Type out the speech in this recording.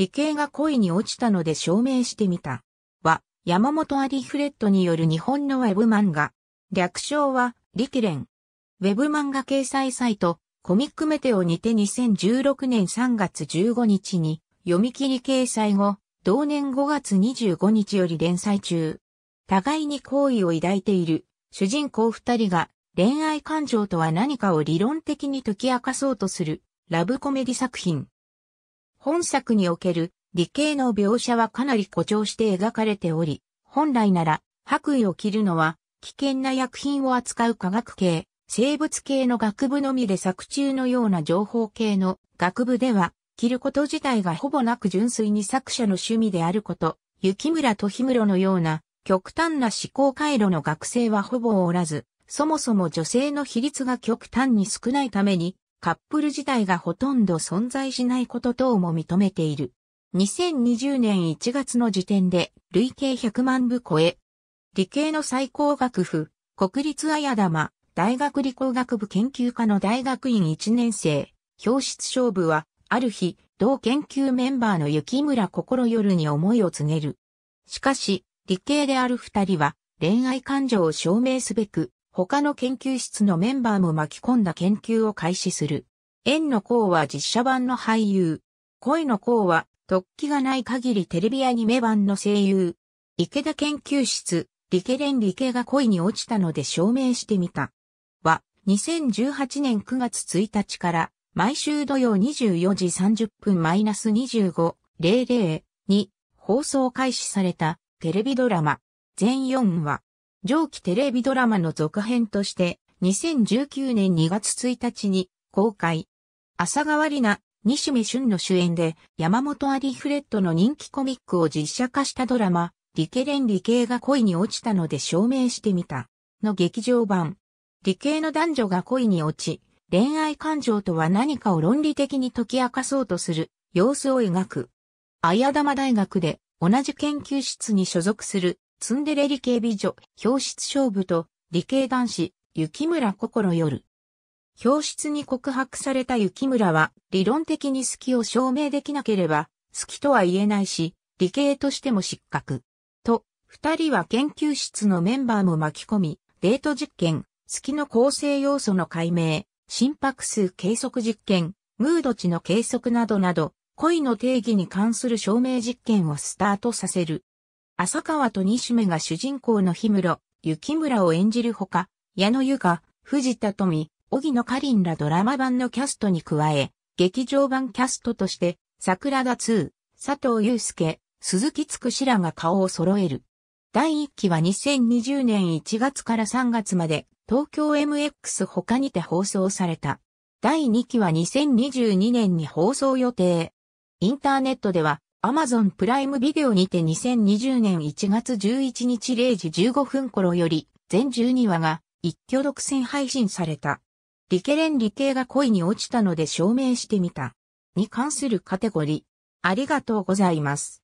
理系が恋に落ちたので証明してみた。は、山本アリフレッドによる日本のウェブ漫画。略称は、リレン。ウェブ漫画掲載サイト、コミックメテオにて2016年3月15日に、読み切り掲載後、同年5月25日より連載中。互いに好意を抱いている、主人公二人が、恋愛感情とは何かを理論的に解き明かそうとする、ラブコメディ作品。本作における理系の描写はかなり誇張して描かれており、本来なら白衣を着るのは危険な薬品を扱う科学系、生物系の学部のみで作中のような情報系の学部では着ること自体がほぼなく純粋に作者の趣味であること、雪村と氷室のような極端な思考回路の学生はほぼおらず、そもそも女性の比率が極端に少ないために、カップル自体がほとんど存在しないこと等も認めている。2020年1月の時点で累計100万部超え。理系の最高学府、国立綾玉、大学理工学部研究科の大学院1年生、表室勝負は、ある日、同研究メンバーの雪村心夜に思いを告げる。しかし、理系である二人は、恋愛感情を証明すべく、他の研究室のメンバーも巻き込んだ研究を開始する。縁の項は実写版の俳優。声の項は突起がない限りテレビアニメ版の声優。池田研究室、理系連理系が恋に落ちたので証明してみた。は、2018年9月1日から毎週土曜24時30分マイナス25.00に放送開始されたテレビドラマ全4話。上記テレビドラマの続編として、2019年2月1日に公開。朝川里奈、西目俊の主演で、山本アリフレッドの人気コミックを実写化したドラマ、リケレン理系が恋に落ちたので証明してみた。の劇場版。理系の男女が恋に落ち、恋愛感情とは何かを論理的に解き明かそうとする様子を描く。綾玉大学で同じ研究室に所属するツンデレ理系美女、表室勝負と、理系男子、雪村心夜。表室に告白された雪村は、理論的に好きを証明できなければ、好きとは言えないし、理系としても失格。と、二人は研究室のメンバーも巻き込み、デート実験、好きの構成要素の解明、心拍数計測実験、ムード値の計測などなど、恋の定義に関する証明実験をスタートさせる。浅川と西目が主人公の氷室、雪村を演じるほか、矢野由香、藤田富、荻野花りらドラマ版のキャストに加え、劇場版キャストとして、桜田2、佐藤祐介、鈴木つくしらが顔を揃える。第1期は2020年1月から3月まで、東京 MX 他にて放送された。第2期は2022年に放送予定。インターネットでは、Amazon プライムビデオにて2020年1月11日0時15分頃より、全12話が一挙独占配信された。リケレン理系が恋に落ちたので証明してみた。に関するカテゴリー。ありがとうございます。